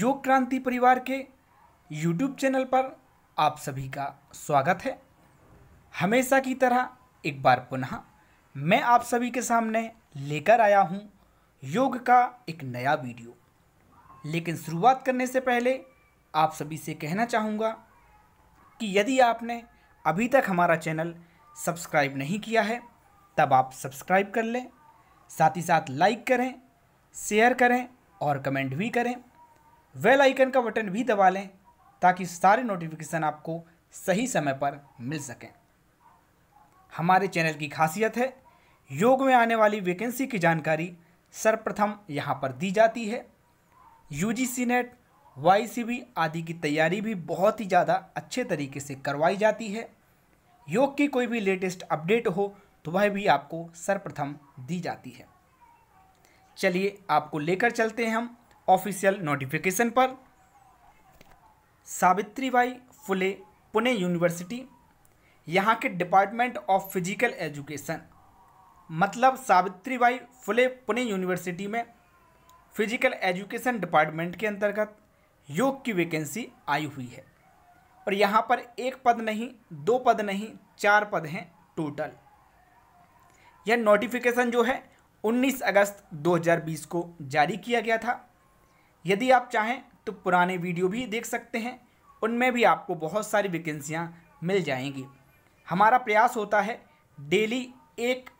योग क्रांति परिवार के यूट्यूब चैनल पर आप सभी का स्वागत है हमेशा की तरह एक बार पुनः मैं आप सभी के सामने लेकर आया हूँ योग का एक नया वीडियो लेकिन शुरुआत करने से पहले आप सभी से कहना चाहूँगा कि यदि आपने अभी तक हमारा चैनल सब्सक्राइब नहीं किया है तब आप सब्सक्राइब कर लें साथ ही साथ लाइक करें शेयर करें और कमेंट भी करें वेल आइकन का बटन भी दबा लें ताकि सारे नोटिफिकेशन आपको सही समय पर मिल सकें हमारे चैनल की खासियत है योग में आने वाली वैकेंसी की जानकारी सर्वप्रथम यहाँ पर दी जाती है यूजीसी नेट वाईसीबी आदि की तैयारी भी बहुत ही ज़्यादा अच्छे तरीके से करवाई जाती है योग की कोई भी लेटेस्ट अपडेट हो तो वह भी आपको सर्वप्रथम दी जाती है चलिए आपको लेकर चलते हैं हम ऑफिशियल नोटिफिकेशन पर सावित्रीबाई फुले पुणे यूनिवर्सिटी यहाँ के डिपार्टमेंट ऑफ फिजिकल एजुकेशन मतलब सावित्रीबाई फुले पुणे यूनिवर्सिटी में फिजिकल एजुकेशन डिपार्टमेंट के अंतर्गत योग की वैकेंसी आई हुई है और यहाँ पर एक पद नहीं दो पद नहीं चार पद हैं टोटल यह नोटिफिकेशन जो है 19 अगस्त 2020 को जारी किया गया था यदि आप चाहें तो पुराने वीडियो भी देख सकते हैं उनमें भी आपको बहुत सारी वैकेंसियाँ मिल जाएंगी हमारा प्रयास होता है डेली एक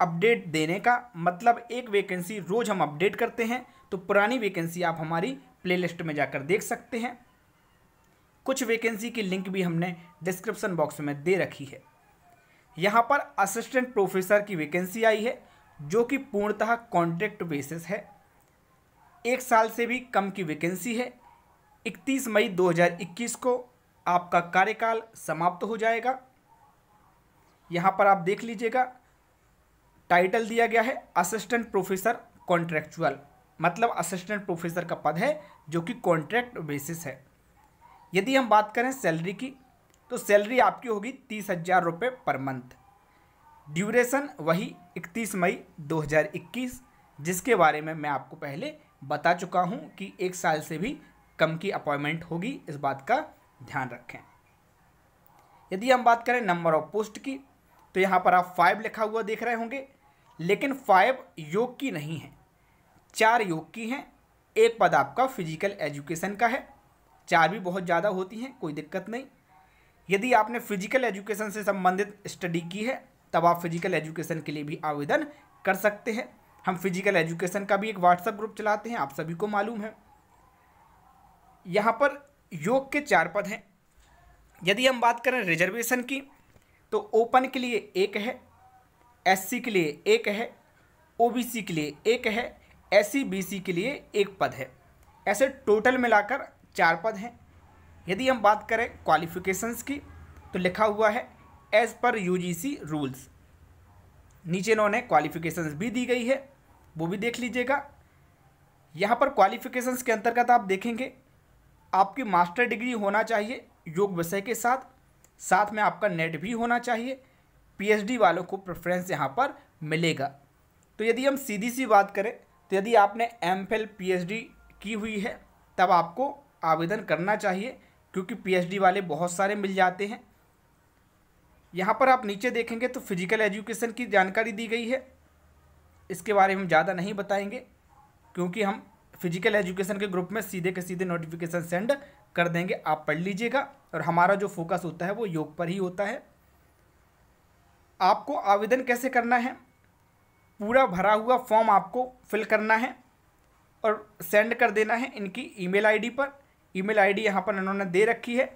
अपडेट देने का मतलब एक वैकेंसी रोज़ हम अपडेट करते हैं तो पुरानी वैकेंसी आप हमारी प्लेलिस्ट में जाकर देख सकते हैं कुछ वैकेंसी की लिंक भी हमने डिस्क्रिप्शन बॉक्स में दे रखी है यहाँ पर असिस्टेंट प्रोफेसर की वैकेंसी आई है जो कि पूर्णतः कॉन्ट्रैक्ट बेसिस है एक साल से भी कम की वैकेंसी है 31 मई 2021 को आपका कार्यकाल समाप्त हो जाएगा यहाँ पर आप देख लीजिएगा टाइटल दिया गया है असिस्टेंट प्रोफेसर कॉन्ट्रैक्चुअल मतलब असिस्टेंट प्रोफेसर का पद है जो कि कॉन्ट्रैक्ट बेसिस है यदि हम बात करें सैलरी की तो सैलरी आपकी होगी तीस हज़ार रुपये पर मंथ ड्यूरेशन वही 31 मई 2021 जिसके बारे में मैं आपको पहले बता चुका हूँ कि एक साल से भी कम की अपॉइंटमेंट होगी इस बात का ध्यान रखें यदि हम बात करें नंबर ऑफ पोस्ट की तो यहाँ पर आप फाइव लिखा हुआ देख रहे होंगे लेकिन फाइव योग की नहीं है चार योग की हैं एक पद आपका फिजिकल एजुकेशन का है चार भी बहुत ज़्यादा होती हैं कोई दिक्कत नहीं यदि आपने फिजिकल एजुकेशन से संबंधित स्टडी की है तब आप फिजिकल एजुकेशन के लिए भी आवेदन कर सकते हैं हम फिजिकल एजुकेशन का भी एक व्हाट्सएप ग्रुप चलाते हैं आप सभी को मालूम है यहाँ पर योग के चार पद हैं यदि हम बात करें रिजर्वेशन की तो ओपन के लिए एक है एससी के लिए एक है ओबीसी के लिए एक है एस बीसी e के लिए एक पद है ऐसे टोटल मिलाकर चार पद हैं यदि हम बात करें क्वालिफ़िकेशंस की तो लिखा हुआ है एज़ पर यूजीसी रूल्स नीचे इन्होंने क्वालिफिकेशंस भी दी गई है वो भी देख लीजिएगा यहाँ पर क्वालिफिकेशंस के अंतर्गत आप देखेंगे आपकी मास्टर डिग्री होना चाहिए योग विषय के साथ साथ में आपका नेट भी होना चाहिए पीएचडी वालों को प्रेफरेंस यहाँ पर मिलेगा तो यदि हम सीधी सी बात करें तो यदि आपने एम फिल पीएचडी की हुई है तब आपको आवेदन करना चाहिए क्योंकि पीएचडी वाले बहुत सारे मिल जाते हैं यहाँ पर आप नीचे देखेंगे तो फिजिकल एजुकेशन की जानकारी दी गई है इसके बारे में हम ज़्यादा नहीं बताएंगे क्योंकि हम फिजिकल एजुकेशन के ग्रुप में सीधे के सीधे नोटिफिकेशन सेंड कर देंगे आप पढ़ लीजिएगा और हमारा जो फोकस होता है वो योग पर ही होता है आपको आवेदन कैसे करना है पूरा भरा हुआ फॉर्म आपको फिल करना है और सेंड कर देना है इनकी ईमेल आईडी पर ईमेल आईडी यहाँ पर इन्होंने दे रखी है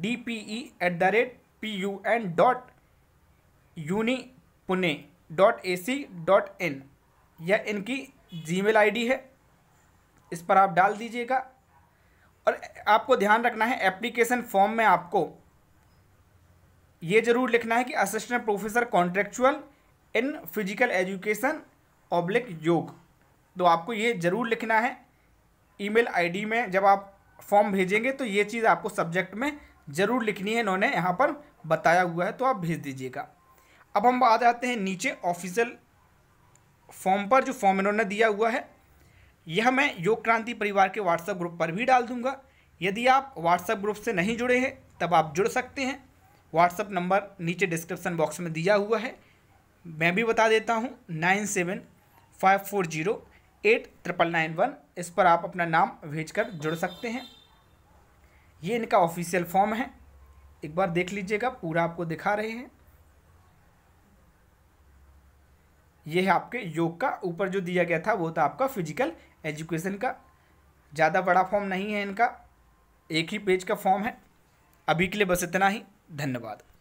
D P E at the rate P U N dot uni Pune dot A C dot in यह इनकी जीमेल आईडी है इस पर आप डाल दीजिएगा और आपको ध्यान रखना है एप्लीकेशन फॉर्म में आपको ये ज़रूर लिखना है कि assistant professor contractual in physical education oblique योग तो आपको ये ज़रूर लिखना है ईमेल आईडी में जब आप फॉर्म भेजेंगे तो ये चीज़ आपको सब्जेक्ट में ज़रूर लिखनी है इन्होंने यहाँ पर बताया हुआ है तो आप भेज दीजिएगा अब हम आ जाते हैं नीचे ऑफिशियल फॉर्म पर जो फॉर्म इन्होंने दिया हुआ है यह मैं योग क्रांति परिवार के व्हाट्सएप ग्रुप पर भी डाल दूंगा यदि आप व्हाट्सएप ग्रुप से नहीं जुड़े हैं तब आप जुड़ सकते हैं व्हाट्सएप नंबर नीचे डिस्क्रिप्सन बॉक्स में दिया हुआ है मैं भी बता देता हूँ nine seven five four zero eight triple nine one इस पर आप अपना नाम भेज कर जुड़ सकते हैं ये इनका ऑफिशियल फॉर्म है एक बार देख लीजिएगा पूरा आपको दिखा रहे हैं ये है आपके योग का ऊपर जो दिया गया था वो था आपका फिजिकल एजुकेशन का ज़्यादा बड़ा फॉर्म नहीं है इनका एक ही पेज का फॉर्म है अभी के लिए बस इतना ही धन्यवाद